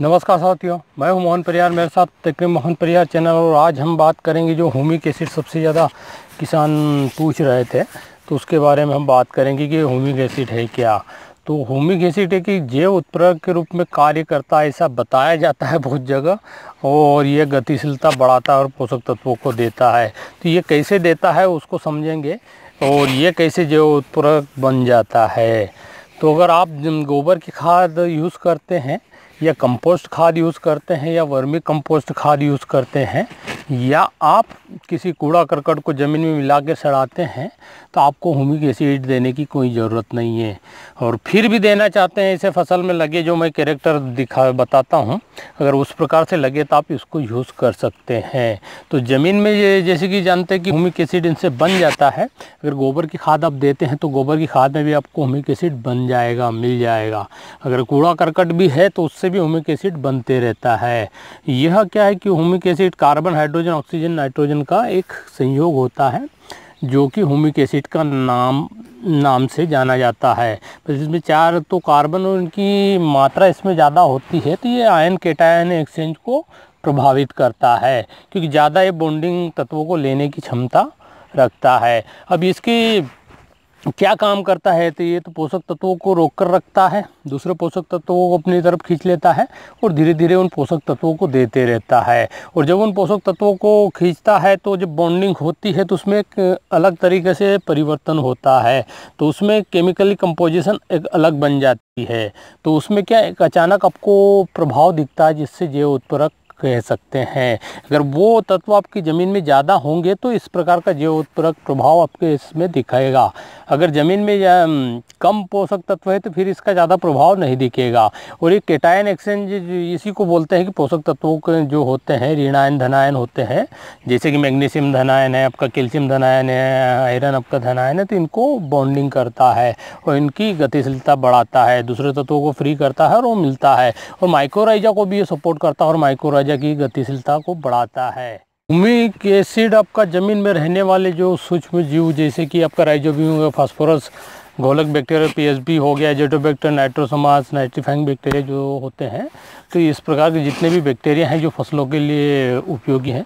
नमस्कार साथियों मैं हूं मोहन परियार मेरे साथ तकरीब मोहन परियार चैनल और आज हम बात करेंगे जो होमिक एसिड सबसे ज़्यादा किसान पूछ रहे थे तो उसके बारे में हम बात करेंगे कि होमिक एसिड है क्या तो होमिक एसिड है कि जैव उत्प्रेरक के रूप में कार्य करता है ऐसा बताया जाता है बहुत जगह और ये गतिशीलता बढ़ाता है और पोषक तत्वों को देता है तो ये कैसे देता है उसको समझेंगे और ये कैसे जैव उत्प्रेरक बन जाता है तो अगर आप गोबर की खाद यूज़ करते हैं या कंपोस्ट खाद यूज़ करते हैं या वर्मी कंपोस्ट खाद यूज़ करते हैं या आप किसी कूड़ा करकट को ज़मीन में मिला के सड़ाते हैं तो आपको होमिक एसिड देने की कोई ज़रूरत नहीं है और फिर भी देना चाहते हैं इसे फसल में लगे जो मैं कैरेक्टर दिखा बताता हूँ अगर उस प्रकार से लगे तो आप इसको यूज़ कर सकते हैं तो ज़मीन में ये जैसे कि जानते हैं कि होमिक एसिड इनसे बन जाता है अगर गोबर की खाद आप देते हैं तो गोबर की खाद में भी आपको होमिक एसिड बन जाएगा मिल जाएगा अगर कूड़ा करकट भी है तो उससे भी होमिक एसिड बनते रहता है यह क्या है कि humic acid carbon hydro hydrogen oxygen nitrogen का एक संयोग होता है जो कि होमिक एसिड का नाम नाम से जाना जाता है इसमें चार तो कार्बन और इनकी मात्रा इसमें ज़्यादा होती है तो ये आयन केटायन एक्सचेंज को प्रभावित करता है क्योंकि ज़्यादा ये बॉन्डिंग तत्वों को लेने की क्षमता रखता है अब इसकी क्या काम करता है तो ये तो पोषक तत्वों को रोक कर रखता है दूसरे पोषक तत्वों को अपनी तरफ खींच लेता है और धीरे धीरे उन पोषक तत्वों को देते रहता है और जब उन पोषक तत्वों को खींचता है तो जब बॉन्डिंग होती है तो उसमें एक अलग तरीके से परिवर्तन होता है तो उसमें केमिकली कंपोजिशन एक अलग बन जाती है तो उसमें क्या एक अचानक आपको प्रभाव दिखता है जिससे जैव उत्परक कह सकते हैं अगर वो तत्व आपकी ज़मीन में ज़्यादा होंगे तो इस प्रकार का उत्पूरक प्रभाव आपके इसमें दिखाएगा अगर ज़मीन में कम पोषक तत्व है तो फिर इसका ज़्यादा प्रभाव नहीं दिखेगा और ये केटायन एक्सचेंज इसी को बोलते हैं कि पोषक तत्वों के जो होते हैं ऋणायन धनायन होते हैं जैसे कि मैग्नीशियम धनायन है आपका कैल्शियम धनायन है आयरन आपका धनायन है तो इनको बॉन्डिंग करता है और इनकी गतिशीलता बढ़ाता है दूसरे तत्वों को फ्री करता है और वो मिलता है और माइक्रोराइजा को भी ये सपोर्ट करता है और माइक्रोराइजा सौंदर्य की गतिशीलता को बढ़ाता है भूमिक एसिड आपका ज़मीन में रहने वाले जो सूक्ष्म जीव जैसे कि आपका राइजोबियम फॉस्फोरस गोलक बैक्टीरिया पीएसबी हो गया बैक्टेरिया नाइट्रोसोमास नाइट्रीफाइंग बैक्टीरिया जो होते हैं तो इस प्रकार के जितने भी बैक्टीरिया हैं जो फसलों के लिए उपयोगी हैं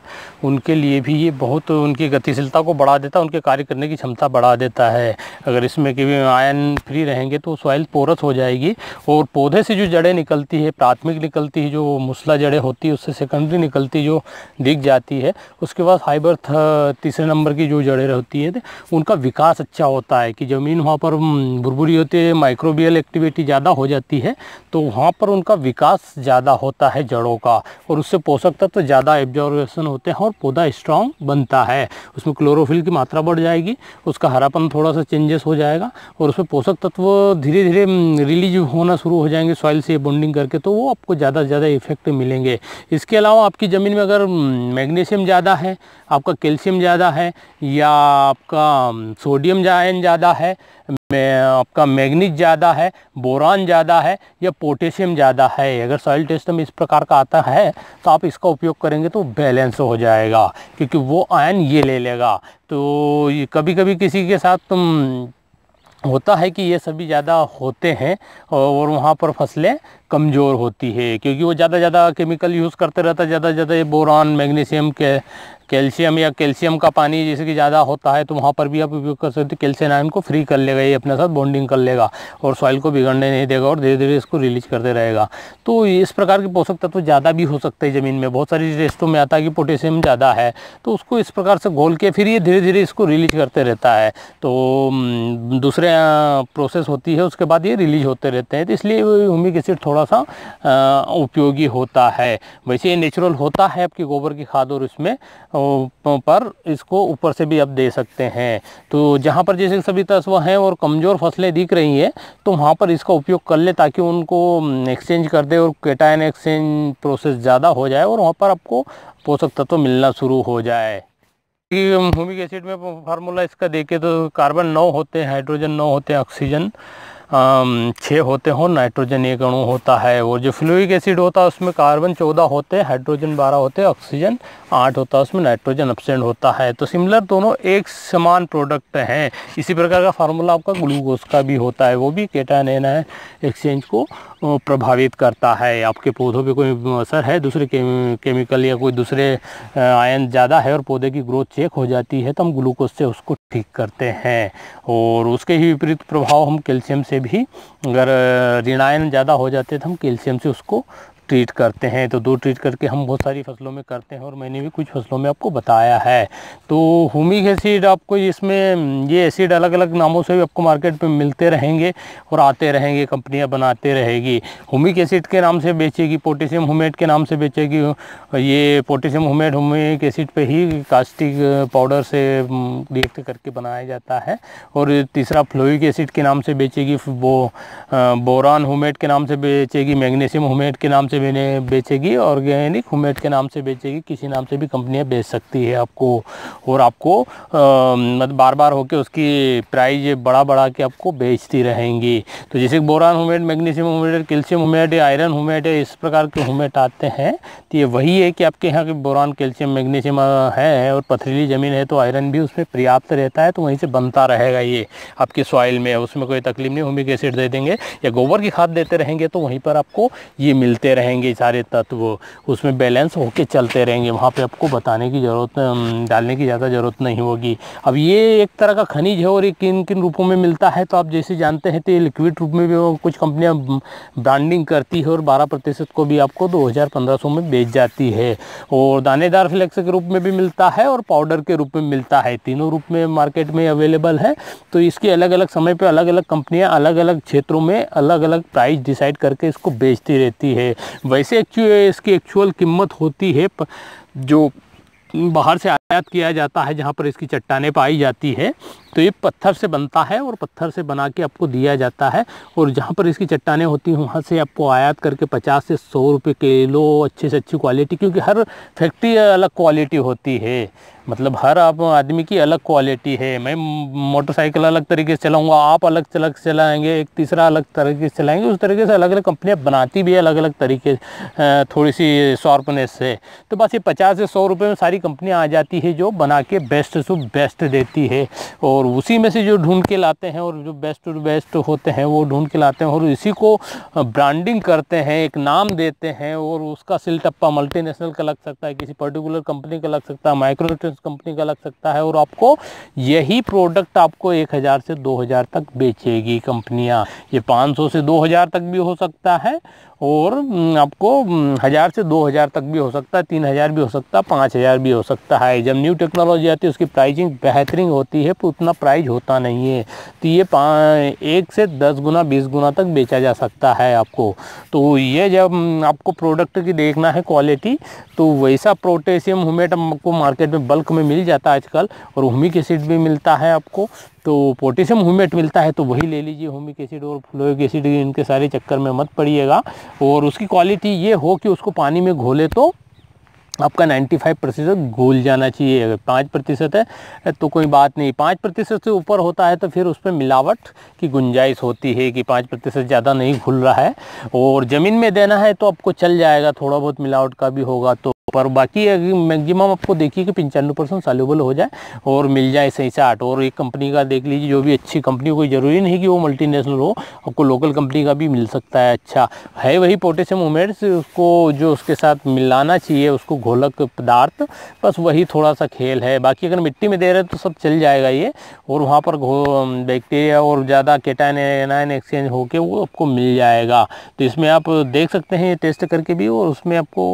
उनके लिए भी ये बहुत उनकी गतिशीलता को बढ़ा देता है उनके कार्य करने की क्षमता बढ़ा देता है अगर इसमें कि आयन फ्री रहेंगे तो सॉइल पोरस हो जाएगी और पौधे से जो जड़ें निकलती है प्राथमिक निकलती है जो मुसला जड़ें होती है उससे सेकेंडरी निकलती जो दिख जाती है उसके बाद फाइबर तीसरे नंबर की जो जड़ें होती है उनका विकास अच्छा होता है कि ज़मीन वहाँ पर भुरभुरी होती है माइक्रोबियल एक्टिविटी ज़्यादा हो जाती है तो वहाँ पर उनका विकास ज़्यादा होता है जड़ों का और उससे पोषक तत्व तो ज़्यादा एब्जॉर्वेशन होते हैं और पौधा स्ट्रांग बनता है उसमें क्लोरोफिल की मात्रा बढ़ जाएगी उसका हरापन थोड़ा सा चेंजेस हो जाएगा और उसमें पोषक तत्व धीरे धीरे रिलीज होना शुरू हो जाएंगे सॉइल से बॉन्डिंग करके तो वो आपको ज़्यादा से ज़्यादा इफेक्ट मिलेंगे इसके अलावा आपकी ज़मीन में अगर मैग्नीशियम ज़्यादा है आपका कैल्शियम ज़्यादा है या आपका सोडियम हम्म, आयन ज़्यादा है में आपका मैग्नीज ज़्यादा है बोरान ज़्यादा है या पोटेशियम ज़्यादा है अगर सॉइल टेस्ट में इस प्रकार का आता है तो आप इसका उपयोग करेंगे तो बैलेंस हो जाएगा क्योंकि वो आयन ये ले लेगा तो ये कभी कभी किसी के साथ तुम होता है कि ये सभी ज़्यादा होते हैं और वहाँ पर फसलें कमज़ोर होती है क्योंकि वो ज़्यादा ज़्यादा केमिकल यूज़ करते रहता है ज़्यादा ज़्यादा ये बोरान मैग्नीशियम के कैल्शियम या कैल्शियम का पानी जैसे कि ज़्यादा होता है तो वहाँ पर भी आप उपयोग कर सकते हो कैल्शियम आयन को फ्री कर लेगा ये अपने साथ बॉन्डिंग कर लेगा और सॉइल को बिगड़ने नहीं देगा और धीरे धीरे इसको रिलीज करते रहेगा तो इस प्रकार के पोषक तत्व ज़्यादा भी हो सकते हैं ज़मीन में बहुत सारी टेस्टों में आता है कि पोटेशियम ज़्यादा है तो उसको इस प्रकार से घोल के फिर ये धीरे धीरे इसको रिलीज करते रहता है तो दूसरे प्रोसेस होती है उसके बाद ये रिलीज होते रहते हैं तो इसलिए ह्यूमिक एसिड थोड़ा सा उपयोगी होता है वैसे ये नेचुरल होता है आपकी गोबर की खाद और उसमें पर इसको ऊपर से भी आप दे सकते हैं तो जहाँ पर जैसे सभी तत्व हैं और कमज़ोर फसलें दिख रही हैं तो वहाँ पर इसका उपयोग कर ले ताकि उनको एक्सचेंज कर दे और केटाइन एक्सचेंज प्रोसेस ज़्यादा हो जाए और वहाँ पर आपको पोषक तत्व मिलना शुरू हो जाए होमिक एसिड में फार्मूला इसका देखे तो कार्बन नौ होते हैं हाइड्रोजन नौ होते हैं ऑक्सीजन छः होते हों नाइट्रोजन एक अणु होता है और जो फ्लोइक एसिड होता है उसमें कार्बन चौदह होते हैं हाइड्रोजन बारह होते हैं ऑक्सीजन आठ होता है उसमें नाइट्रोजन अपसेंट होता है तो सिमिलर दोनों एक समान प्रोडक्ट हैं इसी प्रकार का फार्मूला आपका ग्लूकोज का भी होता है वो भी केटान एक्सचेंज को प्रभावित करता है आपके पौधों पे कोई असर है दूसरे केमिकल या कोई दूसरे आयन ज़्यादा है और पौधे की ग्रोथ चेक हो जाती है तो हम ग्लूकोज से उसको ठीक करते हैं और उसके ही विपरीत प्रभाव हम कैल्शियम से भी अगर ऋणायन ज़्यादा हो जाते हैं तो हम कैल्शियम से उसको ट्रीट करते हैं तो दो ट्रीट करके हम बहुत सारी फसलों में करते हैं और मैंने भी कुछ फसलों में आपको बताया है तो होमिक एसिड आपको इसमें ये एसिड अलग अलग नामों से भी आपको मार्केट में मिलते रहेंगे और आते रहेंगे कंपनियाँ बनाते रहेगी होमिक एसिड के नाम से बेचेगी पोटेशियम हुमेट के नाम से बेचेगी ये पोटेशियम हुमेट होमिक एसिड पर ही कास्टिक पाउडर से रिएक्ट करके बनाया जाता है और तीसरा फ्लोइक एसिड के नाम से बेचेगी वो बोरान होमेट के नाम से बेचेगी मैग्नीशियम होमेट के नाम से मैंने बेचेगी ऑर्गेनिक हुमेट के नाम से बेचेगी किसी नाम से भी कंपनियां बेच सकती है आपको और आपको मतलब बार बार होके उसकी प्राइस बड़ा बढ़ा के आपको बेचती रहेंगी तो जैसे boron humate magnesium humate calcium humate या आयरन हुमेट इस प्रकार के हुमेट आते हैं तो ये वही है कि आपके यहाँ के बोरान कैल्शियम मैग्नीशियम है और पथरीली ज़मीन है तो आयरन भी उसमें पर्याप्त रहता है तो वहीं से बनता रहेगा ये आपके सॉइल में उसमें कोई तकलीफ नहीं होमिक एसिड दे देंगे या गोबर की खाद देते रहेंगे तो वहीं पर आपको ये मिलते रहेंगे रहेंगे सारे तत्व उसमें बैलेंस होके चलते रहेंगे वहाँ पे आपको बताने की ज़रूरत डालने की ज़्यादा ज़रूरत नहीं होगी अब ये एक तरह का खनिज है और ये किन किन रूपों में मिलता है तो आप जैसे जानते हैं तो ये लिक्विड रूप में भी कुछ कंपनियाँ ब्रांडिंग करती है और बारह प्रतिशत को भी आपको दो हज़ार में बेच जाती है और दानेदार फ्लेक्स के रूप में भी मिलता है और पाउडर के रूप में मिलता है तीनों रूप में मार्केट में अवेलेबल है तो इसके अलग अलग समय पर अलग अलग कंपनियाँ अलग अलग क्षेत्रों में अलग अलग प्राइस डिसाइड करके इसको बेचती रहती है वैसे एक्चुअल इसकी एक्चुअल कीमत होती है जो बाहर से आयात किया जाता है जहाँ पर इसकी चट्टाने पाई जाती है तो ये पत्थर से बनता है और पत्थर से बना के आपको दिया जाता है और जहाँ पर इसकी चट्टाने होती हैं वहाँ से आपको आयात करके 50 से 100 रुपये किलो अच्छे से अच्छी क्वालिटी क्योंकि हर फैक्ट्री अलग क्वालिटी होती है मतलब हर आप आदमी की अलग क्वालिटी है मैं मोटरसाइकिल अलग तरीके से चलाऊंगा आप अलग अलग चलाएंगे एक तीसरा अलग तरीके से चलाएंगे उस तरीके से अलग अलग कंपनियाँ बनाती भी है अलग अलग तरीके थोड़ी सी शॉर्पनेस से तो बस ये पचास से सौ रुपये में सारी कंपनियाँ आ जाती है जो बना के बेस्ट टू बेस्ट देती है और उसी में से जो ढूंढ के लाते हैं और जो बेस्ट टू बेस्ट होते हैं वो ढूंढ के लाते हैं और इसी को ब्रांडिंग करते हैं एक नाम देते हैं और उसका सिल टप्पा नेशनल का लग सकता है किसी पर्टिकुलर कंपनी का लग सकता है माइक्रो उस कंपनी का लग सकता है और आपको यही प्रोडक्ट आपको 1000 से 2000 तक बेचेगी कंपनियां ये 500 से 2000 तक भी हो सकता है और हम्म, आपको हम्म, हज़ार से दो हज़ार तक भी हो सकता है तीन हज़ार भी हो सकता है पाँच हज़ार भी हो सकता है जब न्यू टेक्नोलॉजी आती है उसकी प्राइजिंग बेहतरीन होती है पर तो उतना प्राइज होता नहीं है तो ये एक से दस गुना बीस गुना तक बेचा जा सकता है आपको तो ये जब हम्म, आपको प्रोडक्ट की देखना है क्वालिटी तो वैसा प्रोटेशियम हुमेट आपको मार्केट में बल्क में मिल जाता है आजकल और हुमिक एसिड भी मिलता है आपको तो पोटेशियम होमेट मिलता है तो वही ले लीजिए होमिक एसिड और फ्लोइक एसिड इनके सारे चक्कर में मत पड़िएगा और उसकी क्वालिटी ये हो कि उसको पानी में घोले तो आपका 95 प्रतिशत घूल जाना चाहिए अगर पाँच प्रतिशत है तो कोई बात नहीं पाँच प्रतिशत से ऊपर होता है तो फिर उस पर मिलावट की गुंजाइश होती है कि पाँच प्रतिशत ज़्यादा नहीं घुल रहा है और ज़मीन में देना है तो आपको चल जाएगा थोड़ा बहुत मिलावट का भी होगा तो पर बाकी मैगजिमम आपको देखिए कि पंचानवे परसेंट सॉल्यूबल हो जाए और मिल जाए सही से आठ और एक कंपनी का देख लीजिए जो भी अच्छी कंपनी कोई ज़रूरी नहीं कि वो मल्टीनेशनल हो आपको लोकल कंपनी का भी मिल सकता है अच्छा है वही पोटेशियम उमेट्स को जो उसके साथ मिलाना चाहिए उसको घोलक पदार्थ बस वही थोड़ा सा खेल है बाकी अगर मिट्टी में दे रहे तो सब चल जाएगा ये और वहाँ पर बैक्टीरिया और ज़्यादा केटाइन एनाइन एक्सचेंज होकर वो आपको मिल जाएगा तो इसमें आप देख सकते हैं टेस्ट करके भी और उसमें आपको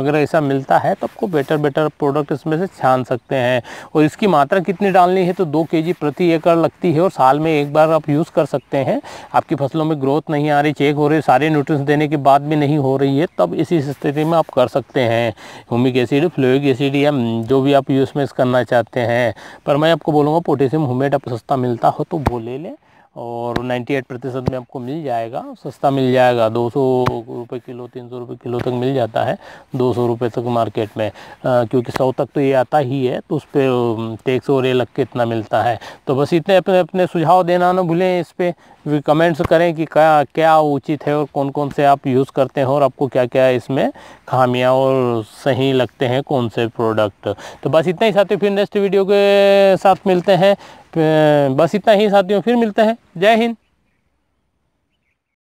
अगर ऐसा मिलता है तो आपको बेटर बेटर प्रोडक्ट इसमें से छान सकते हैं और इसकी मात्रा कितनी डालनी है तो दो के प्रति एकड़ लगती है और साल में एक बार आप यूज़ कर सकते हैं आपकी फसलों में ग्रोथ नहीं आ रही चेक हो रही सारे न्यूट्रिएंट्स देने के बाद भी नहीं हो रही है तब इसी स्थिति में आप कर सकते हैं होमिक एसिड फ्लोइक एसिड या हम्म, जो भी आप यूज़ में करना चाहते हैं पर मैं आपको बोलूँगा पोटेशियम ह्यूमेट आप सस्ता मिलता हो तो वो ले लें और 98 प्रतिशत में आपको मिल जाएगा सस्ता मिल जाएगा दो सौ रुपये किलो तीन सौ रुपये किलो तक मिल जाता है दो सौ रुपये तक मार्केट में आ, क्योंकि सौ तक तो ये आता ही है तो उस पर टैक्स और ये लग के इतना मिलता है तो बस इतने अपने अपने सुझाव देना ना भूलें इस पर कमेंट्स करें कि क्या क्या उचित है और कौन कौन से आप यूज़ करते हैं और आपको क्या क्या इसमें खामियाँ और सही लगते हैं कौन से प्रोडक्ट तो बस इतना ही साथ फिर नेक्स्ट वीडियो के साथ मिलते हैं बस इतना ही साथियों फिर मिलते हैं जय हिंद